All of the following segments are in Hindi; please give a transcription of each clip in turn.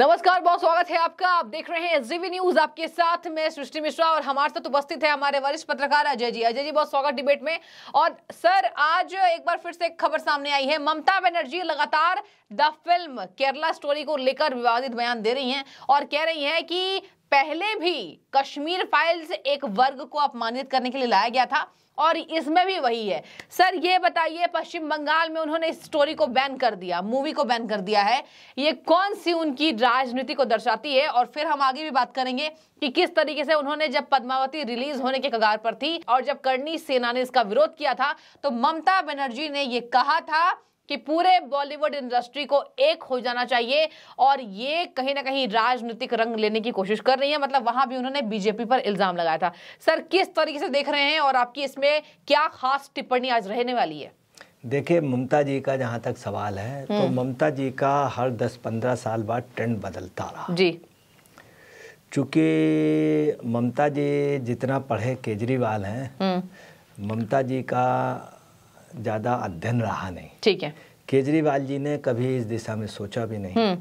नमस्कार बहुत स्वागत है आपका आप देख रहे हैं जीवी न्यूज आपके साथ में सृष्टि मिश्रा और हमारे साथ उपस्थित है हमारे वरिष्ठ पत्रकार अजय जी अजय जी बहुत स्वागत डिबेट में और सर आज एक बार फिर से एक खबर सामने आई है ममता बनर्जी लगातार द फिल्म केरला स्टोरी को लेकर विवादित बयान दे रही हैं और कह रही है कि पहले भी कश्मीर फाइल्स एक वर्ग को अपमानित करने के लिए लाया गया था और इसमें भी वही है सर ये बताइए पश्चिम बंगाल में उन्होंने इस स्टोरी को बैन कर दिया मूवी को बैन कर दिया है ये कौन सी उनकी राजनीति को दर्शाती है और फिर हम आगे भी बात करेंगे कि किस तरीके से उन्होंने जब पद्मावती रिलीज होने के कगार पर थी और जब करणी सेना ने इसका विरोध किया था तो ममता बनर्जी ने ये कहा था कि पूरे बॉलीवुड इंडस्ट्री को एक हो जाना चाहिए और ये कहीं ना कहीं राजनीतिक रंग लेने की कोशिश कर रही है मतलब वहां भी उन्होंने बीजेपी पर इल्जाम लगाया था सर किस तरीके से देख रहे हैं और आपकी इसमें क्या खास टिप्पणी आज रहने वाली है देखिए ममता जी का जहां तक सवाल है तो हम्म। ममता जी का हर दस पंद्रह साल बाद ट्रेंड बदलता रहा जी चूंकि ममता जी जितना पढ़े केजरीवाल हैं हम्म। ममता जी का ज़्यादा अध्ययन रहा नहीं ठीक है केजरीवाल जी ने कभी इस दिशा में सोचा भी नहीं हम्म।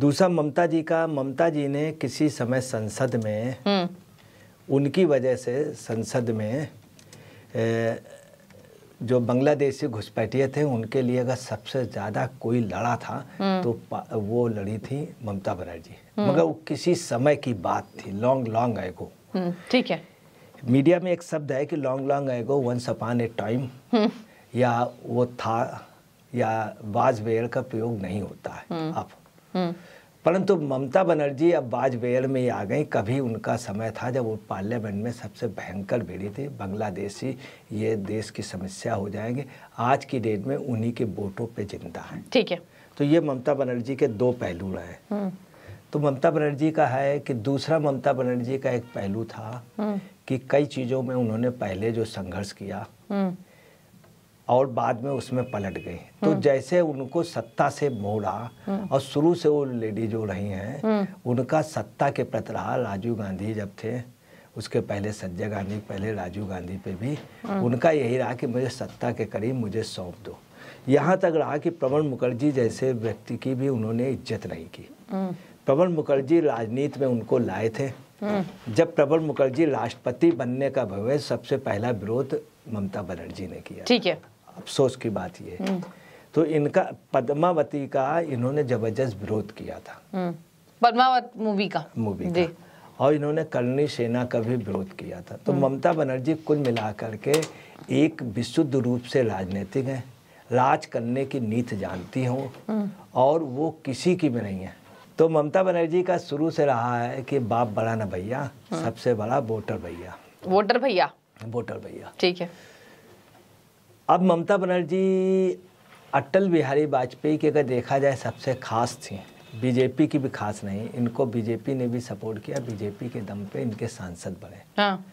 दूसरा ममता जी का ममता जी ने किसी समय संसद में हम्म। उनकी वजह से संसद में ए, जो बांग्लादेशी घुसपैठिए थे उनके लिए अगर सबसे ज़्यादा कोई लड़ा था हम्म। तो वो लड़ी थी ममता बनर्जी मगर वो किसी समय की बात थी लॉन्ग लॉन्ग एगो ठीक है मीडिया में एक शब्द है कि long long ago once upon a time या वो था या बेयर का प्रयोग नहीं होता है हम्म। अब हम्म। परंतु ममता बनर्जी अब बेयर में आ गई कभी उनका समय था जब वो पार्लियामेंट में सबसे भयंकर भिड़ी थी बांग्लादेशी ये देश की समस्या हो जाएंगे आज की डेट में उन्हीं के वोटों पे जिंदा है ठीक है तो ये ममता बनर्जी के दो पहलू रहे हम्म। तो ममता बनर्जी का है कि दूसरा ममता बनर्जी का एक पहलू था कि कई चीज़ों में उन्होंने पहले जो संघर्ष किया हम्म। और बाद में उसमें पलट गए तो हम्म। जैसे उनको सत्ता से मोड़ा हम्म। और शुरू से वो लेडी जो रही हैं उनका सत्ता के प्रति रहा राजीव गांधी जब थे उसके पहले संजय गांधी पहले राजीव गांधी पे भी उनका यही रहा कि मुझे सत्ता के करीब मुझे सौंप दो यहाँ तक रहा कि प्रवण मुखर्जी जैसे व्यक्ति की भी उन्होंने इज्जत नहीं की प्रवण मुखर्जी राजनीति में उनको लाए थे जब प्रबल मुखर्जी राष्ट्रपति बनने का भव्य सबसे पहला विरोध ममता बनर्जी ने किया ठीक है अफसोस की बात यह हम्म। तो इनका पद्मावती का इन्होंने जबरदस्त विरोध किया था हम्म। पद्मावत मूवी का मूवी का और इन्होंने करणी सेना का भी विरोध किया था तो हम्म। ममता बनर्जी कुल मिलाकर के एक विशुद्ध रूप से राजनीतिक हैं राज करने की नीति जानती हूँ और वो किसी की भी नहीं है तो ममता बनर्जी का शुरू से रहा है कि बाप बड़ा ना भैया हाँ। सबसे बड़ा वोटर भैया वोटर भैया वोटर भैया ठीक है अब ममता बनर्जी अटल बिहारी वाजपेयी की अगर देखा जाए सबसे खास थी बीजेपी की भी खास नहीं इनको बीजेपी ने भी सपोर्ट किया बीजेपी के दम पे इनके सांसद बने हाँ।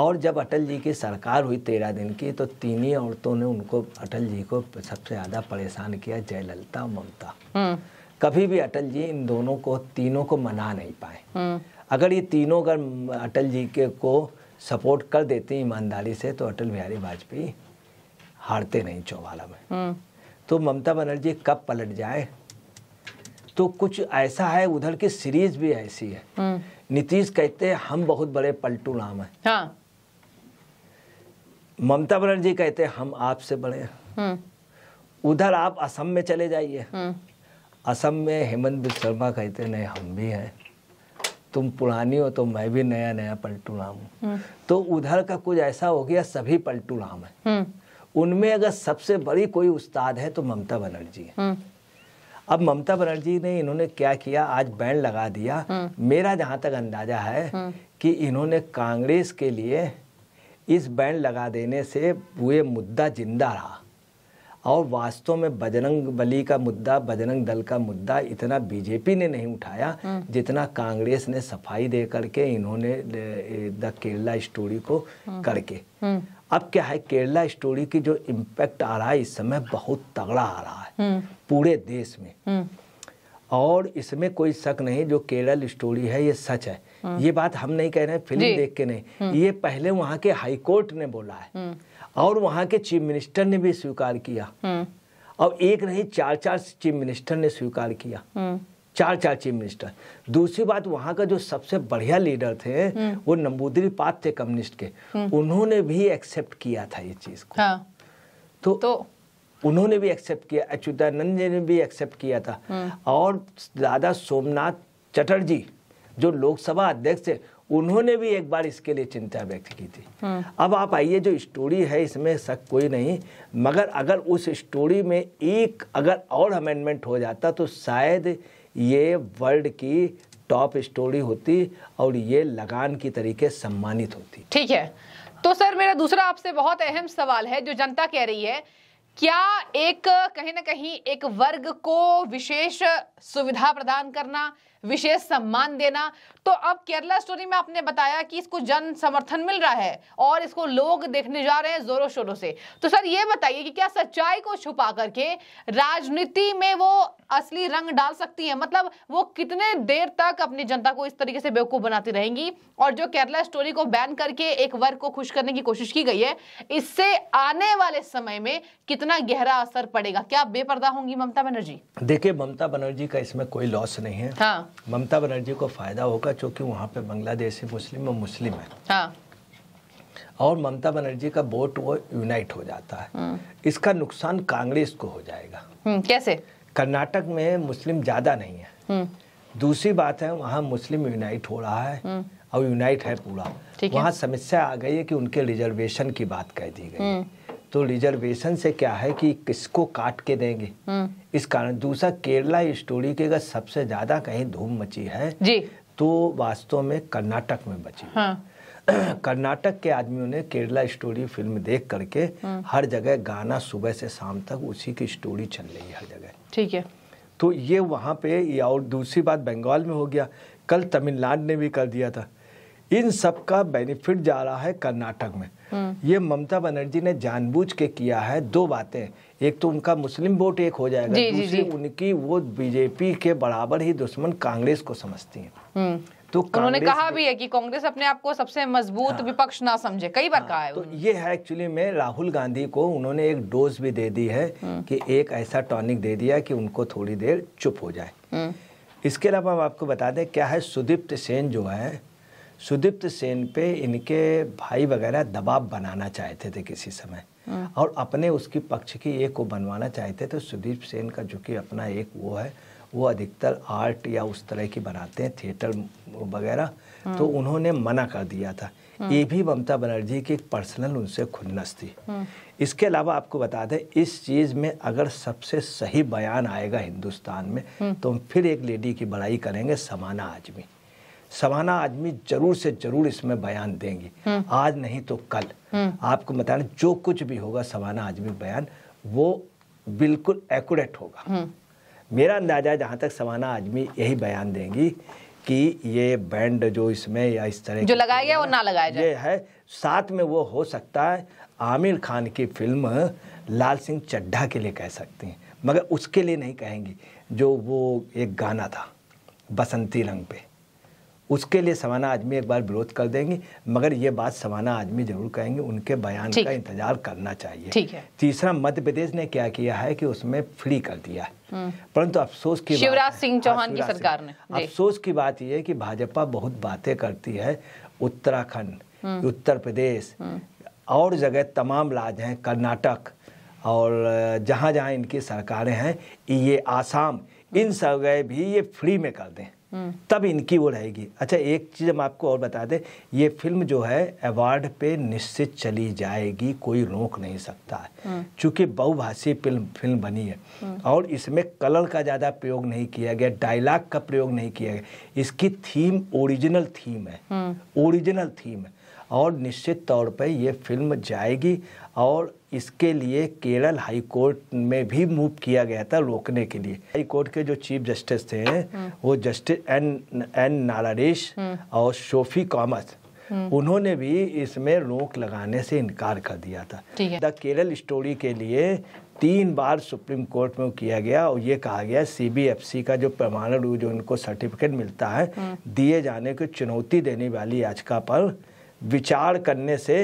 और जब अटल जी की सरकार हुई तेरह दिन की तो तीन ही औरतों ने उनको अटल जी को सबसे ज़्यादा परेशान किया जयललिता और ममता हम्म। कभी भी अटल जी इन दोनों को तीनों को मना नहीं पाए हम्म। अगर ये तीनों अगर अटल जी के को सपोर्ट कर देते ईमानदारी से तो अटल बिहारी वाजपेयी हारते नहीं चौवाला में हम्म। तो ममता बनर्जी कब पलट जाए तो कुछ ऐसा है उधर की सीरीज भी ऐसी है हम्म। नीतीश कहते हैं हम बहुत बड़े पलटू नाम है हाँ। ममता बनर्जी कहते हैं हम आपसे बड़े हैं उधर आप असम में चले जाइए असम में हेमंत बिस्व शर्मा कहते नहीं हम भी हैं तुम पुरानी हो तो मैं भी नया नया पलटू राम हूँ हम्म। तो उधर का कुछ ऐसा हो गया सभी पलटू राम है हम्म। उनमें अगर सबसे बड़ी कोई उस्ताद है तो ममता बनर्जी है हम्म। अब ममता बनर्जी ने इन्होंने क्या किया आज बैंड लगा दिया मेरा जहाँ तक अंदाजा है कि इन्होंने कांग्रेस के लिए इस बैंड लगा देने से वे मुद्दा जिंदा रहा और वास्तव में बजरंग बली का मुद्दा बजरंग दल का मुद्दा इतना बीजेपी ने नहीं उठाया जितना कांग्रेस ने सफाई दे करके इन्होंने द केरला स्टोरी को करके अब क्या है केरला स्टोरी की जो इम्पैक्ट आ रहा है इस समय बहुत तगड़ा आ रहा है पूरे देश में और इसमें कोई शक नहीं जो केरल स्टोरी है ये सच है ये बात हम नहीं कह रहे हैं फिल्म देख के नहीं हम्म। ये पहले वहाँ के हाईकोर्ट ने बोला है हम्म। और वहां के चीफ मिनिस्टर ने भी स्वीकार किया और हम्म। एक नहीं चार चार चीफ मिनिस्टर ने स्वीकार किया हम्म। चार चार चीफ मिनिस्टर दूसरी बात वहां का जो सबसे बढ़िया लीडर थे हम्म। वो नंबूदरी पात थे कम्युनिस्ट के उन्होंने भी एक्सेप्ट किया था ये चीज को हाँ। तो, तो उन्होंने भी एक्सेप्ट किया अच्युतानंद जी ने भी एक्सेप्ट किया था और दादा सोमनाथ चटर्जी जो लोकसभा अध्यक्ष थे उन्होंने भी एक बार इसके लिए चिंता व्यक्त की थी हम्म। अब आप आइए जो स्टोरी है इसमें शक कोई नहीं मगर अगर उस स्टोरी में एक अगर और अमेंडमेंट हो जाता तो शायद ये वर्ल्ड की टॉप स्टोरी होती और ये लगान की तरीके सम्मानित होती ठीक है तो सर मेरा दूसरा आपसे बहुत अहम सवाल है जो जनता कह रही है क्या एक कहीं ना कहीं एक वर्ग को विशेष सुविधा प्रदान करना विशेष सम्मान देना तो अब केरला स्टोरी में आपने बताया कि इसको जन समर्थन मिल रहा है और इसको लोग देखने जा रहे हैं जोरों शोरों से तो सर ये बताइए कि क्या सच्चाई को छुपा करके राजनीति में वो असली रंग डाल सकती है मतलब वो कितने देर तक अपनी जनता को इस तरीके से बेवकूफ बनाती रहेंगी और जो केरला स्टोरी को बैन करके एक वर्ग को खुश करने की कोशिश की गई है इससे आने वाले समय में कितना गहरा असर पड़ेगा क्या बेपर्दा होंगी ममता बनर्जी देखिए ममता बनर्जी बनर्जी का इसमें कोई लॉस नहीं है हाँ। ममता बनर्जी को फायदा होगा क्योंकि वहाँ पे बांग्लादेशी मुस्लिम और मुस्लिम है हाँ। और ममता बनर्जी का वोट वो यूनाइट हो जाता है हम्म। इसका नुकसान कांग्रेस को हो जाएगा हम्म, कैसे कर्नाटक में मुस्लिम ज्यादा नहीं है हम्म। दूसरी बात है वहाँ मुस्लिम यूनाइट हो रहा है और यूनाइट है पूरा वहाँ समस्या आ गई है कि उनके रिजर्वेशन की बात कह दी गई तो रिजर्वेशन से क्या है कि किसको काट के देंगे हम्म। इस कारण दूसरा केरला स्टोरी के अगर सबसे ज्यादा कहीं धूम मची है जी। तो वास्तव में कर्नाटक में बची हाँ। कर्नाटक के आदमियों ने केरला स्टोरी फिल्म देख करके हम्म। हर जगह गाना सुबह से शाम तक उसी की स्टोरी चल रही है हर जगह ठीक है तो ये वहाँ पे और दूसरी बात बंगाल में हो गया कल तमिलनाडु ने भी कर दिया था इन सब का बेनिफिट जा रहा है कर्नाटक में ये ममता बनर्जी ने जानबूझ के किया है दो बातें एक तो उनका मुस्लिम वोट एक हो जाएगा जी, दूसरी जी, जी. उनकी वो बीजेपी के बराबर ही दुश्मन कांग्रेस को समझती है हम्म। तो उन्होंने कहा भी है कि कांग्रेस अपने आप को सबसे मजबूत हाँ, विपक्ष ना समझे कई बार हाँ, कहा है तो ये है एक्चुअली में राहुल गांधी को उन्होंने एक डोज भी दे दी है हम्म। कि एक ऐसा टॉनिक दे दिया कि उनको थोड़ी देर चुप हो जाए हम्म। इसके अलावा हम आपको बता दें क्या है सुदीप्त सेन जो है सुदीप्त सेन पे इनके भाई वगैरह दबाव बनाना चाहते थे किसी समय हाँ। और अपने उसकी पक्ष की एक को बनवाना चाहते थे तो सुदीप सेन का जो कि अपना एक वो है वो अधिकतर आर्ट या उस तरह की बनाते हैं थिएटर वगैरह हाँ। तो उन्होंने मना कर दिया था हाँ। ये भी ममता बनर्जी की एक पर्सनल उनसे खुन्नस थी इसके अलावा आपको बता दें इस चीज़ में अगर सबसे सही बयान आएगा हिंदुस्तान में तो हम फिर एक लेडी की बड़ाई करेंगे समाना आजमी सवाना आदमी जरूर से जरूर इसमें बयान देंगी हम्म। आज नहीं तो कल हम्म। आपको बताना जो कुछ भी होगा सवाना आदमी बयान वो बिल्कुल एकट होगा हम्म। मेरा अंदाजा जहां तक सवाना आदमी यही बयान देंगी कि ये बैंड जो इसमें या इस तरह जो लगाया गया वो ना लगाया जाए ये है साथ में वो हो सकता है आमिर खान की फिल्म लाल सिंह चड्ढा के लिए कह सकती हैं मगर उसके लिए नहीं कहेंगी जो वो एक गाना था बसंती रंग पे उसके लिए समाना आदमी एक बार विरोध कर देंगे मगर ये बात समाना आदमी जरूर कहेंगे उनके बयान का इंतजार करना चाहिए तीसरा मध्य प्रदेश ने क्या किया है कि उसमें फ्री कर दिया है हम्म। परंतु अफसोस की शिवराज सिंह हाँ, चौहान की सरकार ने अफसोस की बात यह है कि भाजपा बहुत बातें करती है उत्तराखंड हम्म। उत्तर प्रदेश हम्म। और जगह तमाम राज्य हैं कर्नाटक और जहाँ जहाँ इनकी सरकारें हैं ये आसाम इन सब गए भी ये फ्री में कर दें तब इनकी वो रहेगी अच्छा एक चीज़ हम आपको और बता दें ये फिल्म जो है अवार्ड पे निश्चित चली जाएगी कोई रोक नहीं सकता है हम्म। बहुभाषी फिल्म फिल्म बनी है हम्म। और इसमें कलर का ज़्यादा प्रयोग नहीं किया गया डायलॉग का प्रयोग नहीं किया गया इसकी थीम ओरिजिनल थीम है हम्म। ओरिजिनल थीम है और निश्चित तौर पर ये फिल्म जाएगी और इसके लिए केरल हाई कोर्ट में भी मूव किया गया था रोकने के लिए हाई कोर्ट के जो चीफ जस्टिस थे हम्म। वो जस्टिस एन एन नारेश हम्म। और सोफी कॉमस हम्म। उन्होंने भी इसमें रोक लगाने से इनकार कर दिया था द केरल स्टोरी के लिए तीन बार सुप्रीम कोर्ट में किया गया और ये कहा गया सीबीएफसी का जो रूप जो उनको सर्टिफिकेट मिलता है दिए जाने को चुनौती देने वाली याचिका पर विचार करने से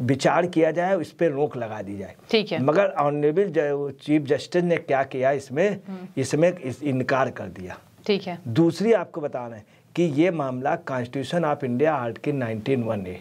विचार किया जाए उस पर रोक लगा दी जाए ठीक है मगर ऑनरेबल चीफ जस्टिस ने क्या किया इसमें हम्म। इसमें इस इनकार कर दिया ठीक है दूसरी आपको बता रहे कि ये मामला कॉन्स्टिट्यूशन ऑफ इंडिया आर्ट के आर्टिकल वन ए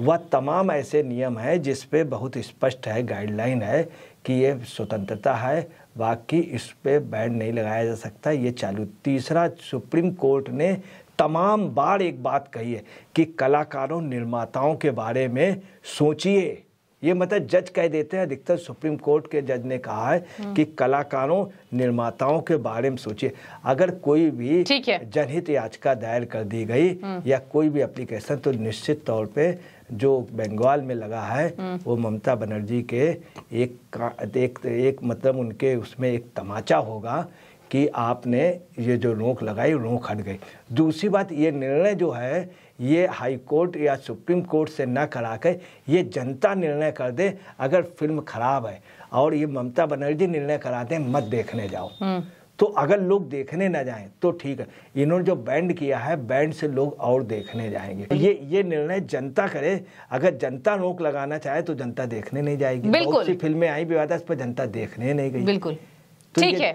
वह तमाम ऐसे नियम है जिसपे बहुत स्पष्ट है गाइडलाइन है कि ये स्वतंत्रता है बाकी इस पर बैंड नहीं लगाया जा सकता ये चालू तीसरा सुप्रीम कोर्ट ने तमाम बार एक बात कही है कि कलाकारों निर्माताओं के बारे में सोचिए ये मतलब जज कह देते हैं अधिकतर सुप्रीम कोर्ट के जज ने कहा है हम्म। कि कलाकारों निर्माताओं के बारे में सोचिए अगर कोई भी जनहित याचिका दायर कर दी गई हम्म। या कोई भी एप्लीकेशन तो निश्चित तौर पे जो बंगाल में लगा है हम्म। वो ममता बनर्जी के एक एक, एक मतलब उनके उसमें एक तमाचा होगा कि आपने ये जो रोक लगाई रोक हट गई दूसरी बात ये निर्णय जो है ये हाई कोर्ट या सुप्रीम कोर्ट से ना करा के ये जनता निर्णय कर दे अगर फिल्म खराब है और ये ममता बनर्जी निर्णय करा दें मत देखने जाओ हम्म। तो अगर लोग देखने ना जाएं तो ठीक है इन्होंने जो बैंड किया है बैंड से लोग और देखने जाएंगे ये ये निर्णय जनता करे अगर जनता रोक लगाना चाहे तो जनता देखने नहीं जाएगी बहुत सी फिल्में आई पर जनता देखने नहीं गई बिल्कुल तो ठीक है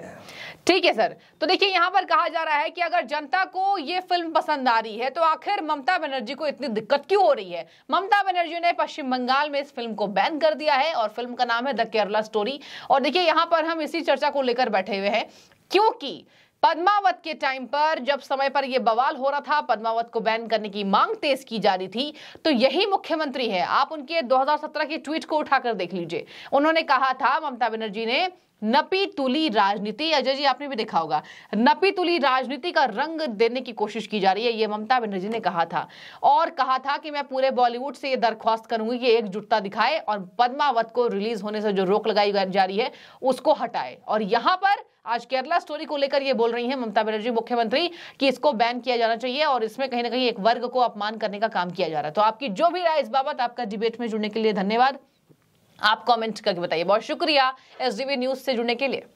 ठीक है सर तो देखिए यहां पर कहा जा रहा है कि अगर जनता को यह फिल्म पसंद आ रही है तो आखिर ममता बनर्जी को इतनी दिक्कत क्यों हो रही है ममता बनर्जी ने पश्चिम बंगाल में इस फिल्म को बैन कर दिया है और फिल्म का नाम है द केरला स्टोरी और देखिए यहां पर हम इसी चर्चा को लेकर बैठे हुए हैं क्योंकि पद्मावत के टाइम पर जब समय पर यह बवाल हो रहा था पद्मावत को बैन करने की मांग तेज की जा रही थी तो यही मुख्यमंत्री है आप उनके 2017 के ट्वीट को उठाकर देख लीजिए उन्होंने कहा था ममता बनर्जी ने नपी तुली राजनीति अजय जी आपने भी देखा होगा नपी तुली राजनीति का रंग देने की कोशिश की जा रही है ये ममता बनर्जी ने कहा था और कहा था कि मैं पूरे बॉलीवुड से ये दरख्वास्त करूंगी कि एकजुटता दिखाए और पद्मावत को रिलीज होने से जो रोक लगाई जा रही है उसको हटाए और यहां पर आज केरला स्टोरी को लेकर ये बोल रही हैं ममता बनर्जी मुख्यमंत्री कि इसको बैन किया जाना चाहिए और इसमें कहीं ना कहीं एक वर्ग को अपमान करने का काम किया जा रहा है तो आपकी जो भी राय इस बाबत आपका डिबेट में जुड़ने के लिए धन्यवाद आप कमेंट करके बताइए बहुत शुक्रिया एस न्यूज से जुड़ने के लिए